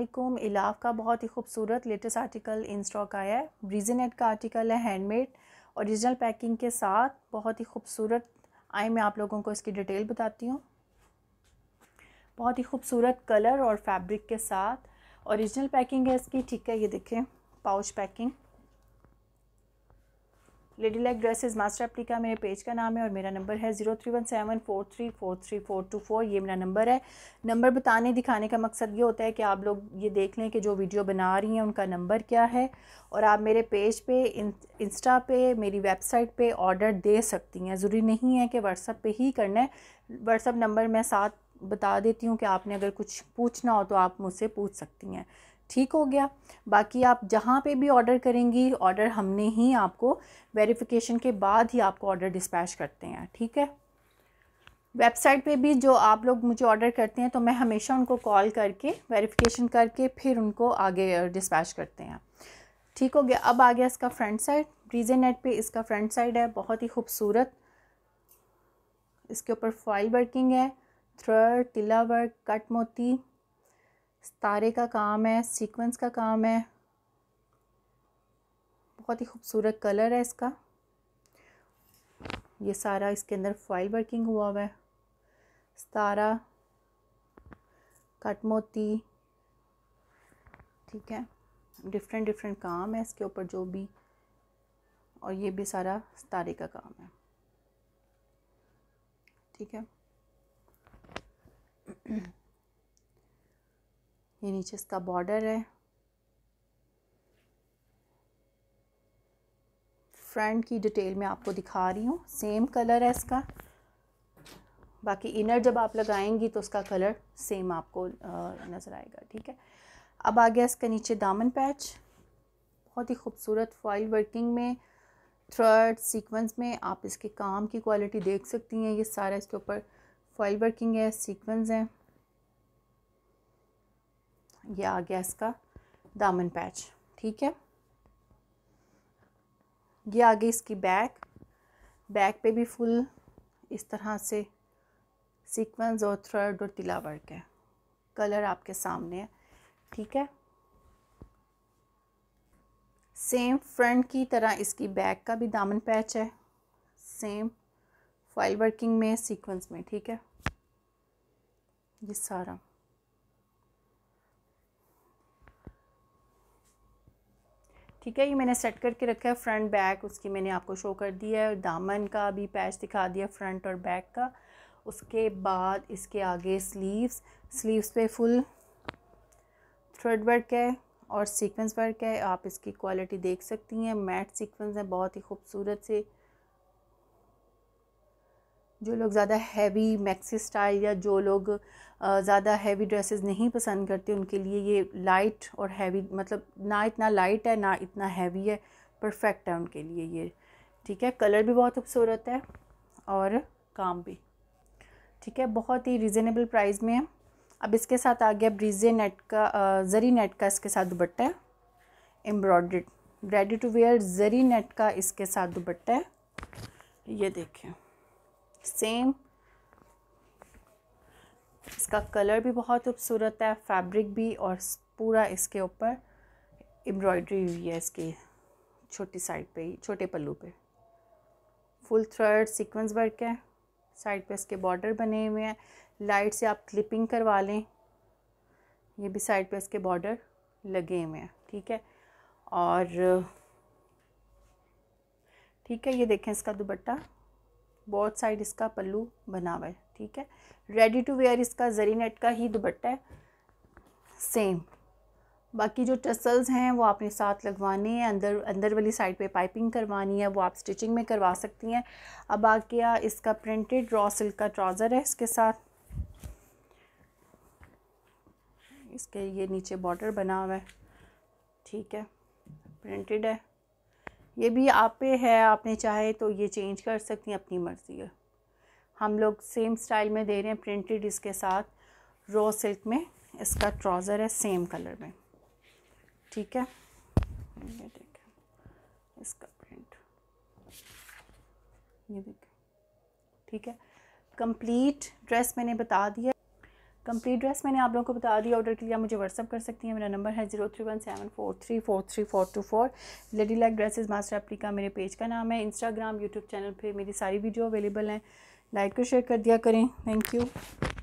वालेकुम इलाफ का बहुत ही खूबसूरत लेटेस्ट आर्टिकल इन स्टॉक आया है ब्रीजनेट का आर्टिकल है हैंडमेड ओरिजिनल पैकिंग के साथ बहुत ही खूबसूरत आई मैं आप लोगों को इसकी डिटेल बताती हूँ बहुत ही खूबसूरत कलर और फैब्रिक के साथ ओरिजिनल पैकिंग है इसकी ठीक है ये देखें pouch packing lady like dresses master अप्लिका मेरे पेज का नाम है और मेरा नंबर है zero three one seven four three four three four two four ये मेरा नंबर है नंबर बताने दिखाने का मकसद ये होता है कि आप लोग ये देख लें कि जो वीडियो बना रही हैं उनका नंबर क्या है और आप मेरे पेज पे इंस्टा पे मेरी वेबसाइट पे ऑर्डर दे सकती हैं ज़रूरी नहीं है कि व्हाट्सअप पर ही करना है व्हाट्सअप नंबर मैं साथ बता देती हूँ कि आपने अगर कुछ पूछना हो तो आप मुझसे पूछ सकती हैं ठीक हो गया बाकी आप जहाँ पे भी ऑर्डर करेंगी ऑर्डर हमने ही आपको वेरिफिकेशन के बाद ही आपको ऑर्डर डिस्पैच करते हैं ठीक है वेबसाइट पे भी जो आप लोग मुझे ऑर्डर करते हैं तो मैं हमेशा उनको कॉल करके वेरिफिकेशन करके फिर उनको आगे डिस्पैच करते हैं ठीक हो गया अब आ गया इसका फ्रंट साइड ब्रीजे नेट पर इसका फ्रंट साइड है बहुत ही खूबसूरत इसके ऊपर फॉइल वर्किंग है थ्रर तिला वर्क कट मोती सितारे का काम है सीक्वेंस का काम है बहुत ही खूबसूरत कलर है इसका ये सारा इसके अंदर फॉइल वर्किंग हुआ हुआ है सितारा कट मोती ठीक है डिफरेंट डिफरेंट काम है इसके ऊपर जो भी और ये भी सारा सितारे का काम है ठीक है ये नीचे इसका बॉर्डर है फ्रंट की डिटेल में आपको दिखा रही हूँ सेम कलर है इसका बाकी इनर जब आप लगाएंगी तो उसका कलर सेम आपको नज़र आएगा ठीक है अब आ गया इसका नीचे दामन पैच बहुत ही खूबसूरत फॉइल वर्किंग में थ्रर्ड सीक्वेंस में आप इसके काम की क्वालिटी देख सकती हैं ये सारा इसके ऊपर फॉइल वर्किंग है सीक्वेंस है ये आ गया इसका दामन पैच ठीक है ये आ गई इसकी बैक बैक पे भी फुल इस तरह से सीक्वेंस और थ्रेड और तिला वर्क है कलर आपके सामने है ठीक है सेम फ्रंट की तरह इसकी बैक का भी दामन पैच है सेम फाइल वर्किंग में सीक्वेंस में ठीक है ये सारा ठीक है ये मैंने सेट करके रखा है फ्रंट बैक उसकी मैंने आपको शो कर दिया है दामन का भी पैच दिखा दिया फ्रंट और बैक का उसके बाद इसके आगे स्लीव्स स्लीव्स पे फुल थ्रेड वर्क है और सीक्वेंस वर्क है आप इसकी क्वालिटी देख सकती हैं मैट सीक्वेंस है बहुत ही खूबसूरत से जो लोग ज़्यादा हैवी मैक्सी स्टाइल या जो लोग ज़्यादा हैवी ड्रेसेस नहीं पसंद करते उनके लिए ये लाइट और हैवी मतलब ना इतना लाइट है ना इतना हैवी है परफेक्ट है उनके लिए ये ठीक है कलर भी बहुत खूबसूरत है और काम भी ठीक है बहुत ही रिजनेबल प्राइस में है अब इसके साथ आ गया ब्रीजे नेट का जरी नेट का इसके साथ दुपट्टा है embroidered ready to wear zari net का इसके साथ दुपट्टा है ये देखें सेम इसका कलर भी बहुत खूबसूरत है फैब्रिक भी और पूरा इसके ऊपर एम्ब्रॉयडरी हुई है इसके छोटी साइड पे ही छोटे पल्लू पे फुल थ्रेड सीक्वेंस वर्क है साइड पे इसके बॉर्डर बने हुए हैं लाइट से आप क्लिपिंग करवा लें ये भी साइड पे इसके बॉर्डर लगे हुए हैं ठीक है और ठीक है ये देखें इसका दुपट्टा बोथ साइड इसका पल्लू बना हुआ है ठीक है रेडी टू वेयर इसका जरी नेट का ही दुपट्टा है सेम बाकी जो टसल्स हैं वो आपने साथ लगवाने हैं अंदर अंदर वाली साइड पे पाइपिंग करवानी है वो आप स्टिचिंग में करवा सकती हैं अब आ गया इसका प्रिंटेड रॉ सिल्क का ट्राउज़र है इसके साथ इसके ये नीचे बॉर्डर बना हुआ है ठीक है प्रिंटेड है ये भी आप पे है आपने चाहे तो ये चेंज कर सकती हैं अपनी मर्ज़ी है हम लोग सेम स्टाइल में दे रहे हैं प्रिंटेड इसके साथ रॉ सिल्क में इसका ट्राउज़र है सेम कलर में ठीक है ये देखें इसका प्रिंट ये देखें ठीक है कंप्लीट ड्रेस मैंने बता दिया कंप्लीट ड्रेस मैंने आप लोगों को बता दी ऑर्डर के लिए मुझे व्हाट्सअप कर सकती हैं मेरा नंबर है zero three one seven four three four three four two four lady like dresses master अप्रीका मेरे पेज का नाम है इंस्टाग्राम यूट्यूब चैनल पे मेरी सारी वीडियो अवेलेबल हैं लाइक और शेयर कर दिया करें थैंक यू